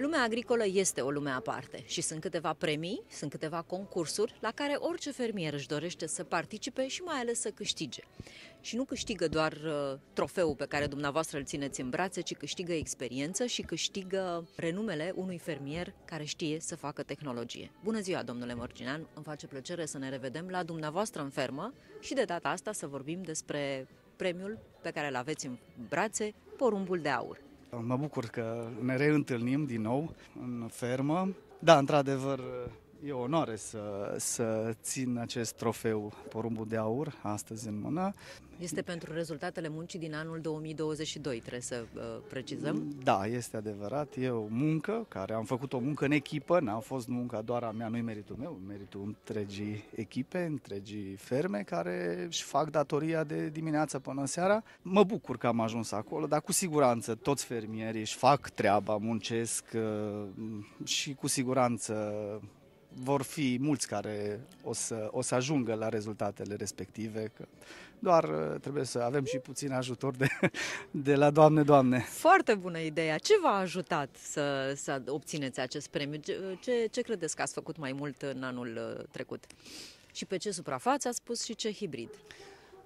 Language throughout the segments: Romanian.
Lumea agricolă este o lume aparte și sunt câteva premii, sunt câteva concursuri la care orice fermier își dorește să participe și mai ales să câștige. Și nu câștigă doar uh, trofeul pe care dumneavoastră îl țineți în brațe, ci câștigă experiență și câștigă renumele unui fermier care știe să facă tehnologie. Bună ziua, domnule Morginan, îmi face plăcere să ne revedem la dumneavoastră în fermă și de data asta să vorbim despre premiul pe care îl aveți în brațe, porumbul de aur. Mă bucur că ne reîntâlnim din nou în fermă. Da, într-adevăr, E o onoare să, să țin acest trofeu porumbul de aur astăzi în mână. Este pentru rezultatele muncii din anul 2022, trebuie să uh, precizăm? Da, este adevărat. E o muncă care am făcut o muncă în echipă, n-a fost munca doar a mea, nu-i meritul meu, meritul întregii echipe, întregii ferme care își fac datoria de dimineață până seara. Mă bucur că am ajuns acolo, dar cu siguranță toți fermierii își fac treaba, muncesc uh, și cu siguranță vor fi mulți care o să, o să ajungă la rezultatele respective, că doar uh, trebuie să avem și puțin ajutor de, de la Doamne, Doamne. Foarte bună ideea. Ce v-a ajutat să, să obțineți acest premiu? Ce, ce credeți că ați făcut mai mult în anul uh, trecut? Și pe ce suprafață ați spus și ce hibrid?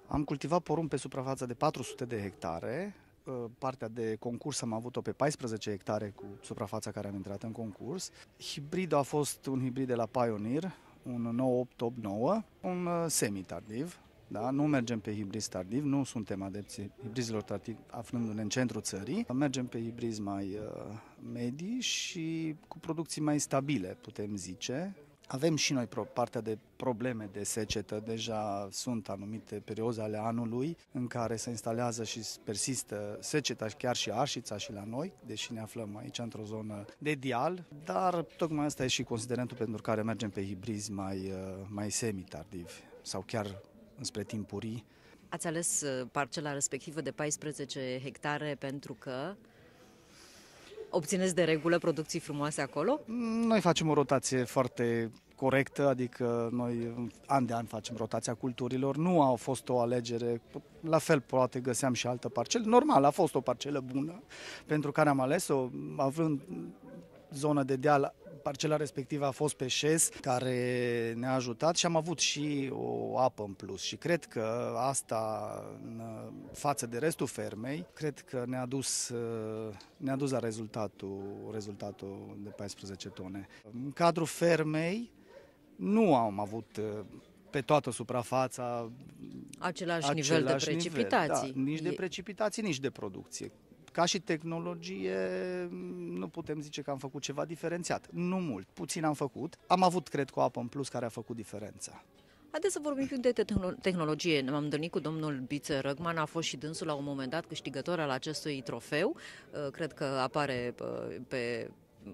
Am cultivat porumb pe suprafața de 400 de hectare, Uh, partea de concurs am avut-o pe 14 hectare cu suprafața care am intrat în concurs. Hibridul a fost un hibrid de la Pioneer, un 9889, un uh, semi-tardiv, da? Nu mergem pe hibrizi tardiv, nu suntem adepți hibrizilor tardiv aflându-ne în centrul țării. Mergem pe hibrizi mai uh, medii și cu producții mai stabile, putem zice, avem și noi partea de probleme de secetă, deja sunt anumite perioze ale anului în care se instalează și persistă seceta chiar și Arșița și la noi, deși ne aflăm aici într-o zonă de dial, dar tocmai asta e și considerentul pentru care mergem pe hibrizi mai, uh, mai semi-tardiv sau chiar înspre timpurii. Ați ales uh, parcela respectivă de 14 hectare pentru că Obțineți de regulă producții frumoase acolo? Noi facem o rotație foarte corectă, adică noi an de an facem rotația culturilor, nu a fost o alegere, la fel poate găseam și altă parcelă, normal, a fost o parcelă bună pentru care am ales-o, având zonă de deal Parcela respectivă a fost pe șes, care ne-a ajutat și am avut și o apă în plus și cred că asta în față de restul fermei, cred că ne-a dus, ne-a dus la rezultatul, rezultatul de 14 tone. În cadrul fermei nu am avut pe toată suprafața același, același nivel de da, precipitații. Nivel, da, nici de precipitații, nici de producție. Ca și tehnologie, mm, nu putem zice că am făcut ceva diferențiat. Nu mult, puțin am făcut. Am avut, cred cu apă în plus care a făcut diferența. Haideți să vorbim un de tehnologie. Ne-am întâlnit cu domnul Bițe Răgman, a fost și dânsul la un moment dat câștigător al acestui trofeu. Uh, cred că apare uh, pe uh,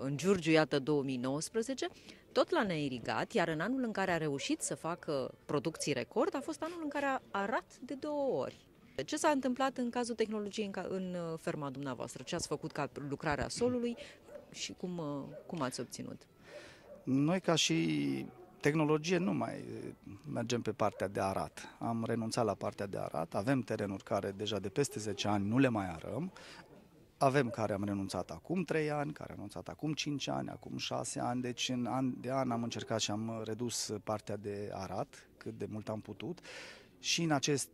în Giurgiu, iată, 2019, tot la neirigat, iar în anul în care a reușit să facă producții record a fost anul în care a arat de două ori. Ce s-a întâmplat în cazul tehnologiei în, uh, ferma dumneavoastră? Ce ați făcut ca lucrarea solului și cum, uh, cum ați obținut? Noi ca și tehnologie nu mai uh, mergem pe partea de arat. Am renunțat la partea de arat, avem terenuri care deja de peste 10 ani nu le mai arăm, avem care am renunțat acum 3 ani, care am renunțat acum 5 ani, acum 6 ani, deci în an de an am încercat și am redus partea de arat cât de mult am putut și în acest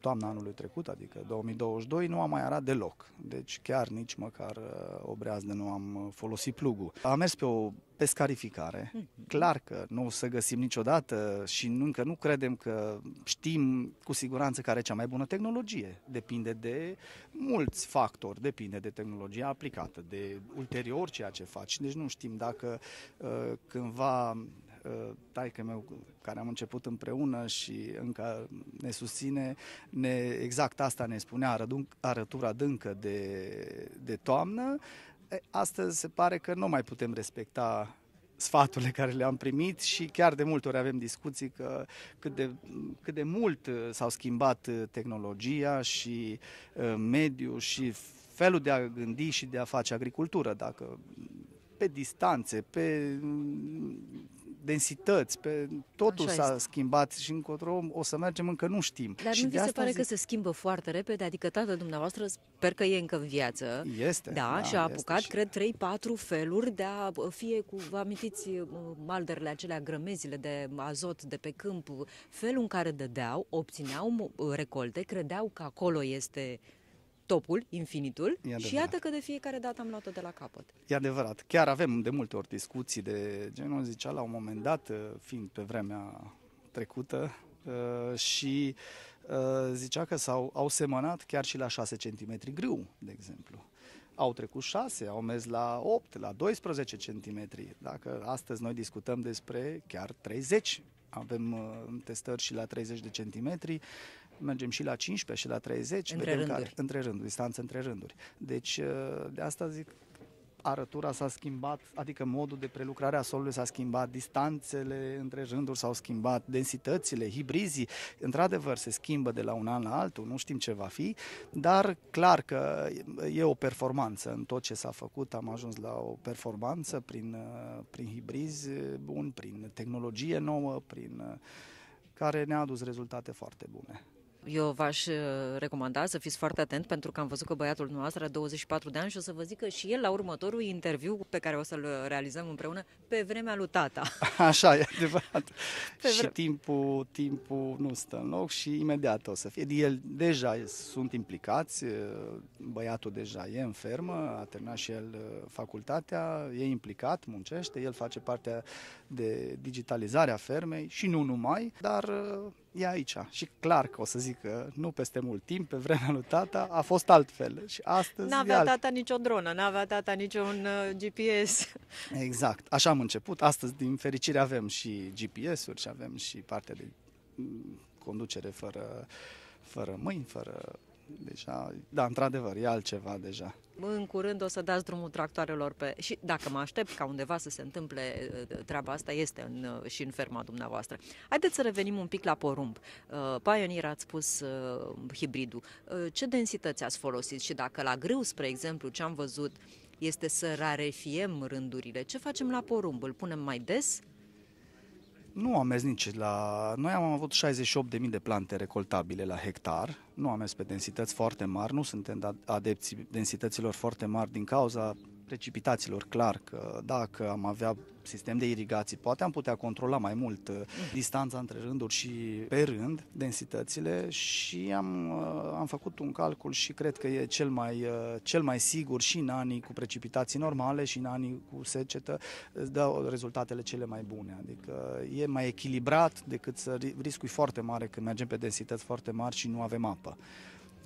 toamna anului trecut, adică 2022, nu a mai arat deloc. Deci chiar nici măcar uh, o breazdă nu am uh, folosit plugul. Am mers pe o pescarificare. Hmm. Clar că nu o să găsim niciodată și încă nu credem că știm cu siguranță care e cea mai bună tehnologie. Depinde de mulți factori, depinde de tehnologia aplicată, de ulterior ceea ce faci. Deci nu știm dacă uh, cândva Uh, taică meu care am început împreună și încă ne susține, ne, exact asta ne spunea arătura dâncă de, de toamnă. Astăzi se pare că nu mai putem respecta sfaturile care le-am primit și chiar de multe ori avem discuții că cât de, cât de mult uh, s-au schimbat uh, tehnologia și mediul și felul de a gândi și de a face agricultură, dacă pe distanțe, pe densități, pe totul Așa s-a este. schimbat și încotro o să mergem încă nu știm. Dar și nu vi se pare zic... că se schimbă foarte repede? Adică tatăl dumneavoastră sper că e încă în viață. Este. Da, da și a apucat, și... cred, 3-4 feluri de a fie cu, vă amintiți, uh, malderele acelea, grămezile de azot de pe câmp, felul în care dădeau, obțineau uh, recolte, credeau că acolo este topul, infinitul, și iată că de fiecare dată am luat-o de la capăt. E adevărat. Chiar avem de multe ori discuții de genul, zicea la un moment dat, uh, fiind pe vremea trecută, uh, și uh, zicea că s-au au semănat chiar și la 6 cm grâu, de exemplu. Au trecut 6, au mers la 8, la 12 cm. Dacă astăzi noi discutăm despre chiar 30 avem testări și la 30 de centimetri, mergem și la 15 și la 30. Între vedem rânduri. Care, între rânduri, distanță între rânduri. Deci ă, de asta zic arătura s-a schimbat, adică modul de prelucrare a solului s-a schimbat, distanțele între rânduri s-au schimbat, densitățile, hibrizii, într-adevăr se schimbă de la un an la altul, nu știm ce va fi, dar clar că e o performanță în tot ce s-a făcut, am ajuns la o performanță prin, ă, prin hibrizi bun, prin tehnologie nouă, prin ă, care ne-a adus rezultate foarte bune. Eu v-aș uh, recomanda să fiți foarte atent pentru că am văzut că băiatul noastră are 24 de ani și o să vă zic că și el la următorul interviu pe care o să-l realizăm împreună pe vremea lui tata. Așa, e adevărat. Pe vre... Și timpul, timpul nu stă în loc și imediat o să fie. El deja sunt implicați, uh, băiatul deja e în fermă, a terminat și el uh, facultatea, e implicat, muncește, el face partea de digitalizare a fermei și nu numai, dar e aici. Și clar că o să zic că nu peste mult timp, pe vremea lui tata, a fost altfel. Și astăzi N-avea alt... tata nicio dronă, n-avea tata niciun uh, GPS. Exact. Așa am început. Astăzi, din fericire, avem și GPS-uri și avem și partea de mm, conducere fără, fără mâini, fără deja, da, într-adevăr, e altceva deja. În curând o să dați drumul tractoarelor pe... Și dacă mă aștept ca undeva să se întâmple ă, treaba asta, este în, ă, și în ferma dumneavoastră. Haideți să revenim un pic la porumb. Ă, Pioneer ați spus hibridul. Ce densități ați folosit și dacă la grâu, spre exemplu, ce am văzut este să rarefiem rândurile, ce facem la porumb? Îl punem mai des? Nu am mers nici la... Noi am avut 68.000 de plante recoltabile la hectar. Nu am mers pe densități foarte mari, nu suntem da- adepții densităților foarte mari din cauza precipitațiilor, clar că dacă am avea sistem de irigații, poate am putea controla mai mult uh, distanța între rânduri și pe rând, densitățile și am, uh, am făcut un calcul și cred că e cel mai, uh, cel mai sigur și în anii cu precipitații normale și în anii cu secetă îți dă rezultatele cele mai bune, adică e mai echilibrat decât să riscui foarte mare când mergem pe densități foarte mari și nu avem apă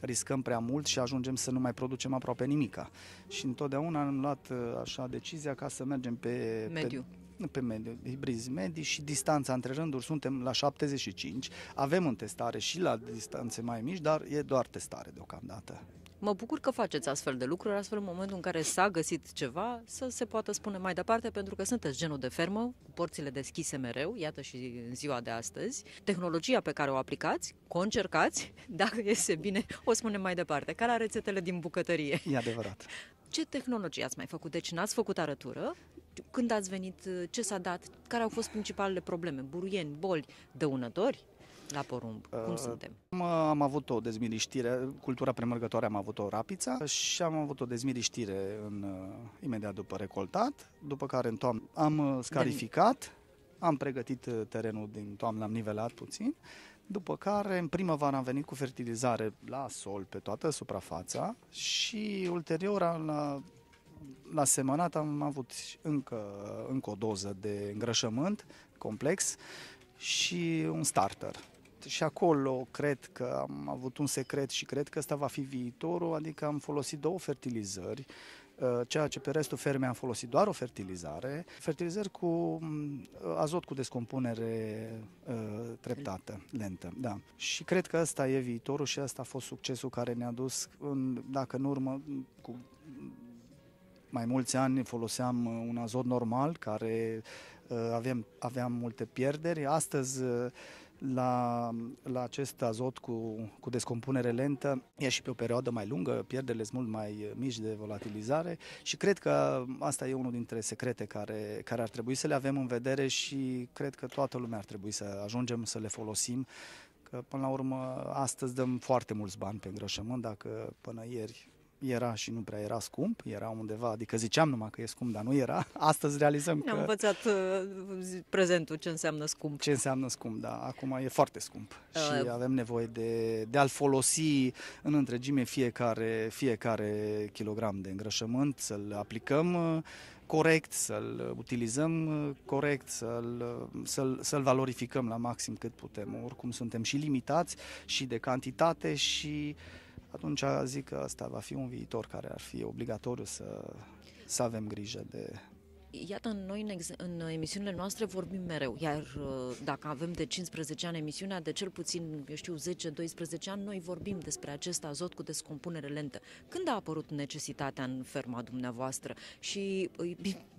riscăm prea mult și ajungem să nu mai producem aproape nimica. Și întotdeauna am luat uh, așa decizia ca să mergem pe mediu. Pe, pe mediu, hibrizi medii și distanța între rânduri suntem la 75. Avem în testare și la distanțe mai mici, dar e doar testare deocamdată. Mă bucur că faceți astfel de lucruri, astfel în momentul în care s-a găsit ceva, să se poată spune mai departe, pentru că sunteți genul de fermă, cu porțile deschise mereu, iată și în ziua de astăzi. Tehnologia pe care o aplicați, o încercați, dacă iese bine, o spunem mai departe. Care are rețetele din bucătărie? E adevărat. Ce tehnologie ați mai făcut? Deci n-ați făcut arătură? Când ați venit? Ce s-a dat? Care au fost principalele probleme? Buruieni, boli, dăunători? la porumb? Cum uh, suntem? Am, uh, am avut o dezmiriștire, cultura premergătoare am avut o rapiță și am avut o dezmiriștire în, uh, imediat după recoltat, după care în toamnă am scarificat, de... am pregătit terenul din toamnă, l-am nivelat puțin, după care în primăvară am venit cu fertilizare la sol pe toată suprafața și ulterior la la semănat am avut încă, încă o doză de îngrășământ complex și un starter și acolo cred că am avut un secret și cred că ăsta va fi viitorul, adică am folosit două fertilizări, uh, ceea ce pe restul fermei am folosit doar o fertilizare, fertilizări cu mm, azot cu descompunere uh, treptată, lentă. Da. Și cred că ăsta e viitorul și ăsta a fost succesul care ne-a dus, în, dacă în urmă, cu mai mulți ani foloseam uh, un azot normal care aveam, aveam multe pierderi. Astăzi la, la acest azot cu, cu descompunere lentă e și pe o perioadă mai lungă, pierderile sunt mult mai mici de volatilizare și cred că asta e unul dintre secrete care, care ar trebui să le avem în vedere și cred că toată lumea ar trebui să ajungem să le folosim că până la urmă astăzi dăm foarte mulți bani pe îngrășământ, dacă până ieri era și nu prea era scump, era undeva, adică ziceam numai că e scump, dar nu era. Astăzi realizăm Ne-am că... învățat uh, prezentul ce înseamnă scump. Ce înseamnă scump, da. Acum e foarte scump uh, și avem nevoie de, de a-l folosi în întregime fiecare, fiecare kilogram de îngrășământ, să-l aplicăm uh, corect, să-l utilizăm uh, corect, să-l, uh, să-l, să-l valorificăm la maxim cât putem. Oricum suntem și limitați și de cantitate și uh, atunci zic că asta va fi un viitor care ar fi obligatoriu să, să avem grijă de Iată, noi în, ex- în emisiunile noastre vorbim mereu, iar uh, dacă avem de 15 ani emisiunea, de cel puțin, eu știu, 10-12 ani, noi vorbim despre acest azot cu descompunere lentă. Când a apărut necesitatea în ferma dumneavoastră și uh,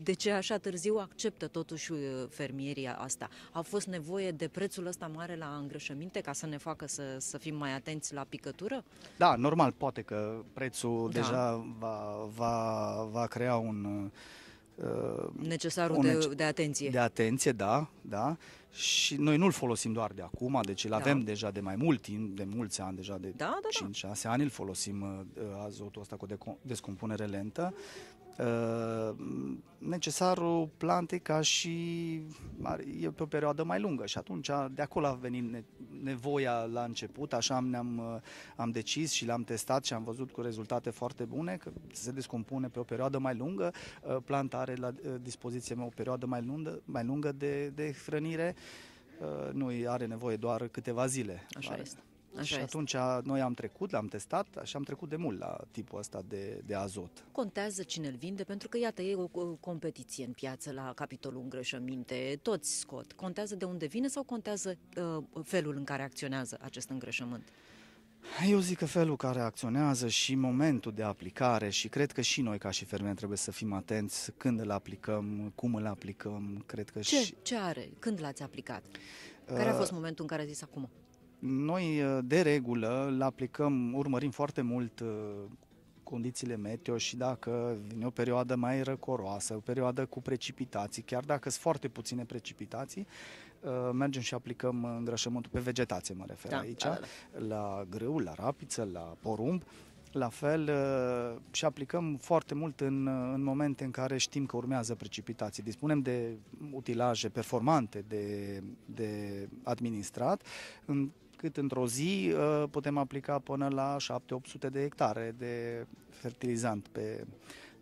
de ce așa târziu acceptă totuși uh, fermierii asta? A fost nevoie de prețul ăsta mare la îngrășăminte ca să ne facă să, să fim mai atenți la picătură? Da, normal, poate că prețul da. deja va, va, va crea un Uh, necesarul de, de atenție. De atenție, da, da. Și noi nu-l folosim doar de acum, deci îl da. avem deja de mai mult timp, de mulți ani, deja de da, da, 5-6 da. ani îl folosim uh, azotul ăsta cu descompunere lentă, Uh, necesarul plante ca și e pe o perioadă mai lungă și atunci de acolo a venit nevoia la început, așa ne-am uh, am decis și l-am testat și am văzut cu rezultate foarte bune că se descompune pe o perioadă mai lungă, uh, planta are la dispoziție o perioadă mai lungă, mai lungă de, de hrănire, nu are nevoie doar câteva zile. Așa are. este. Așa și este. atunci noi am trecut, l-am testat și am trecut de mult la tipul ăsta de, de azot. Contează cine îl vinde, pentru că iată, e o competiție în piață la capitolul îngrășăminte, toți scot. Contează de unde vine sau contează uh, felul în care acționează acest îngrășământ? Eu zic că felul care acționează și momentul de aplicare și cred că și noi ca și fermieri trebuie să fim atenți când îl aplicăm, cum îl aplicăm, cred că ce, și... Ce are? Când l-ați aplicat? Uh, care a fost momentul în care a zis acum? Noi, uh, de regulă, îl aplicăm, urmărim foarte mult uh, condițiile meteo și dacă vine o perioadă mai răcoroasă, o perioadă cu precipitații, chiar dacă sunt foarte puține precipitații, uh, mergem și aplicăm îngrășământul pe vegetație, mă refer da, aici, da, da. la grâu, la rapiță, la porumb, la fel și aplicăm foarte mult în, în momente în care știm că urmează precipitații. Dispunem de utilaje performante de, de administrat, în cât într-o zi uh, putem aplica până la 7-800 de hectare de fertilizant pe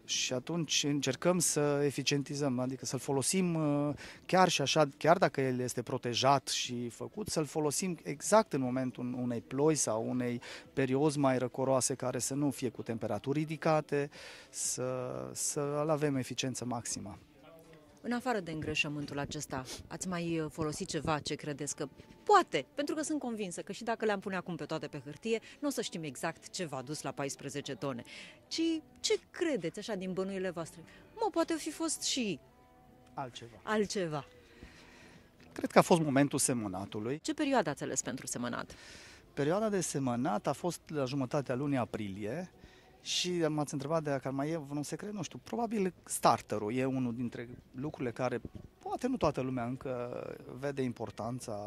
și atunci încercăm să eficientizăm, adică să-l folosim uh, chiar și așa, chiar dacă el este protejat și făcut, să-l folosim exact în momentul unei ploi sau unei periozi mai răcoroase care să nu fie cu temperaturi ridicate, să, să-l avem eficiență maximă. În afară de îngrășământul acesta, ați mai uh, folosit ceva ce credeți că poate? Pentru că sunt convinsă că și dacă le-am pune acum pe toate pe hârtie, nu o să știm exact ce v-a dus la 14 tone. Ci ce credeți așa din bănuile voastre? Mă, poate fi fost și... Altceva. Altceva. Cred că a fost momentul semănatului. Ce perioadă ați ales pentru semănat? Perioada de semănat a fost la jumătatea lunii aprilie, și m-ați întrebat de dacă mai e vreun secret, nu știu, probabil starterul e unul dintre lucrurile care poate nu toată lumea încă vede importanța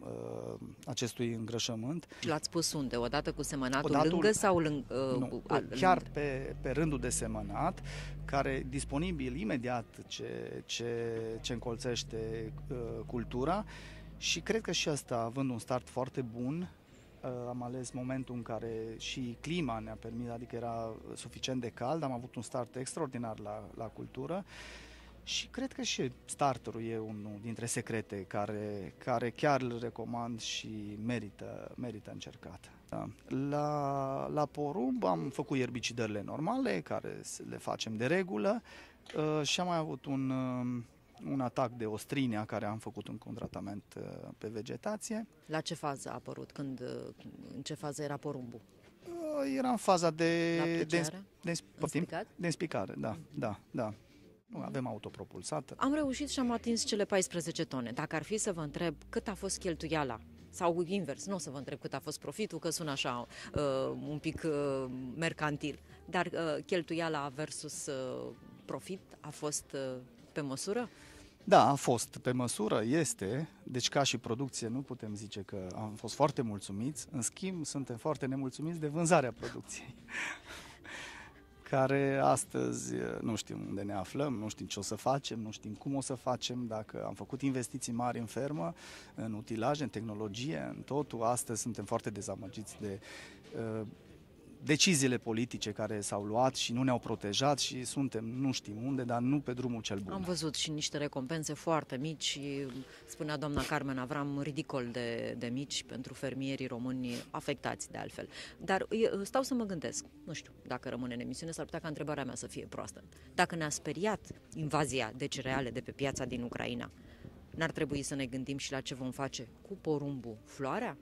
uh, acestui îngrășământ. Și l-ați pus unde? Odată cu semănatul Odatul, lângă sau lângă? Uh, nu, al, chiar lângă. Pe, pe rândul de semănat, care disponibil imediat ce, ce, ce încolțește uh, cultura. Și cred că și asta, având un start foarte bun, Eh, am ales momentul în care și clima ne-a permis, adică era suficient de cald, am avut un start extraordinar la, la cultură și cred că și starterul e unul dintre secrete care, care chiar îl recomand și merită, merită încercat. Da. La, la porumb am făcut erbicidările normale, care le facem de regulă uh, și am mai avut un un atac de ostrinea care am făcut un contratament uh, pe vegetație. La ce fază a apărut? Când, uh, în ce fază era porumbul? Uh, era în faza de... De, de, de înspicare, da, mm. da, da. Nu, avem autopropulsată. Am reușit și am atins cele 14 tone. Dacă ar fi să vă întreb cât a fost cheltuiala sau invers, nu o să vă întreb cât a fost profitul, că sună așa uh, un pic uh, mercantil, dar uh, cheltuiala versus uh, profit a fost uh, pe măsură? Da, a fost pe măsură, este. Deci ca și producție nu putem zice că am fost foarte mulțumiți. În schimb, suntem foarte nemulțumiți de vânzarea producției. care astăzi nu știm unde ne aflăm, nu știm ce o să facem, nu știm cum o să facem, dacă am făcut investiții mari în fermă, în utilaje, în tehnologie, în totul. Astăzi suntem foarte dezamăgiți de uh, deciziile politice care s-au luat și nu ne-au protejat și suntem nu știm unde, dar nu pe drumul cel bun. Am văzut și niște recompense foarte mici, spunea doamna Carmen Avram, ridicol de, de mici pentru fermierii români afectați de altfel. Dar stau să mă gândesc, nu știu, dacă rămâne în emisiune, s-ar putea ca întrebarea mea să fie proastă. Dacă ne-a speriat invazia de deci, cereale de pe piața din Ucraina, n-ar trebui să ne gândim și la ce vom face cu porumbul, floarea?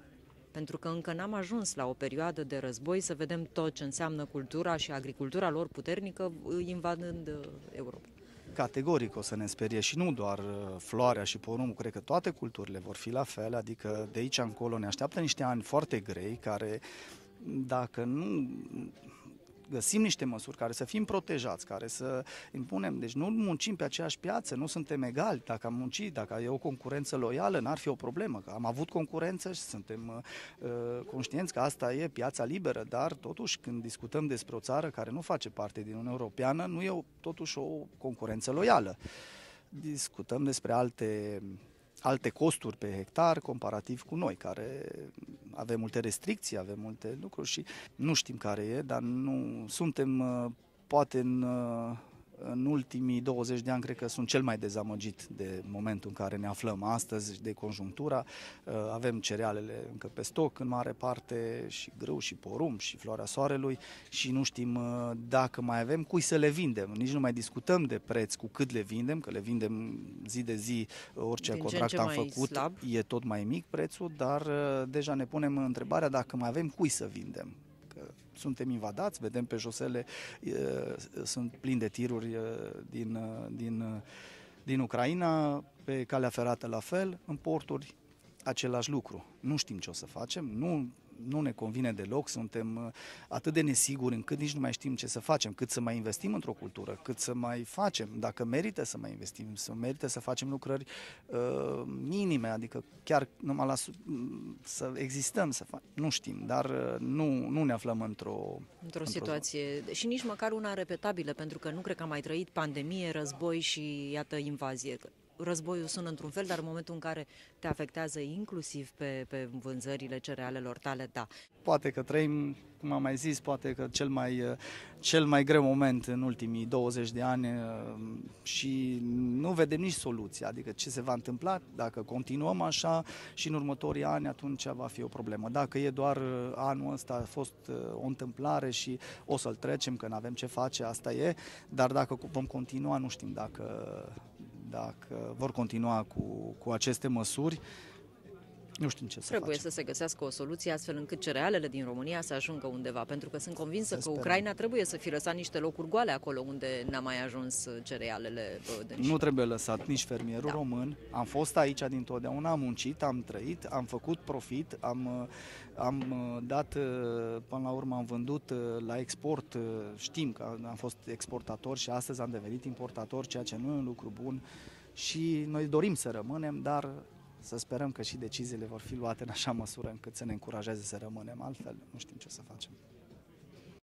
pentru că încă n-am ajuns la o perioadă de război să vedem tot ce înseamnă cultura și agricultura lor puternică uh, invadând uh, Europa. Categoric o să ne sperie și nu doar uh, floarea și porumbul, cred că toate culturile vor fi la fel, adică de aici încolo ne așteaptă niște ani foarte grei care dacă nu găsim niște măsuri care să fim protejați, care să impunem. Deci nu muncim pe aceeași piață, nu suntem egali. Dacă am muncit, dacă e o concurență loială, n-ar fi o problemă. Că am avut concurență și suntem uh, uh conștienți că asta e piața liberă, dar totuși când discutăm despre o țară care nu face parte din Uniunea Europeană, nu e o, totuși o concurență loială. Discutăm despre alte alte costuri pe hectar comparativ cu noi, care avem multe restricții, avem multe lucruri și nu știm care e, dar nu suntem uh, poate în uh, în ultimii 20 de ani, cred că sunt cel mai dezamăgit de momentul în care ne aflăm astăzi, de conjunctura. Uh, avem cerealele încă pe stoc, în mare parte, și grâu, și porumb, și floarea soarelui, și nu știm uh, dacă mai avem cui să le vindem. Nici nu mai discutăm de preț cu cât le vindem, că le vindem zi de zi, orice Din contract ce ce am făcut, slab. e tot mai mic prețul, dar uh, deja ne punem întrebarea dacă mai avem cui să vindem suntem invadați, vedem pe josele, sunt plini de tiruri din, din, din Ucraina, pe calea ferată la fel, în porturi același lucru. Nu știm ce o să facem, nu nu ne convine deloc, suntem uh, atât de nesiguri încât nici nu mai știm ce să facem, cât să mai investim într-o cultură, cât să mai facem, dacă merită să mai investim, să merită să facem lucrări uh, minime, adică chiar numai la, mm, să existăm, să facem, nu știm, dar uh, nu, nu ne aflăm într-o... Într-o într situație zonă. și nici măcar una repetabilă, pentru că nu cred că am mai trăit pandemie, război și iată invazie războiul sună într-un fel, dar în momentul în care te afectează inclusiv pe, pe vânzările cerealelor tale, da. Poate că trăim, cum am mai zis, poate că cel mai, eh, cel mai greu moment în ultimii 20 de ani eh, și nu vedem nici soluția, adică ce se va întâmpla dacă continuăm așa și în următorii ani atunci va fi o problemă. Dacă e doar eh, anul ăsta a fost o întâmplare și o să-l trecem, că nu avem ce face, asta e, dar dacă vom continua nu știm dacă dacă vor continua cu, cu aceste măsuri. Nu știm ce să Trebuie facem. să se găsească o soluție astfel încât cerealele din România să ajungă undeva, pentru că sunt convinsă să că Ucraina trebuie să fi lăsat niște locuri goale acolo unde n-a mai ajuns cerealele. Uh, nu trebuie lăsat nici fermierul da. român. Am fost aici dintotdeauna, am muncit, am trăit, am făcut profit, am, uh, am uh, dat, până la urmă am vândut la export, știm că am fost exportator și astăzi am devenit importator, ceea ce nu e un lucru bun și noi dorim să rămânem, dar să sperăm că și deciziile vor fi luate în așa măsură încât să ne încurajeze să rămânem, altfel nu știm ce să facem.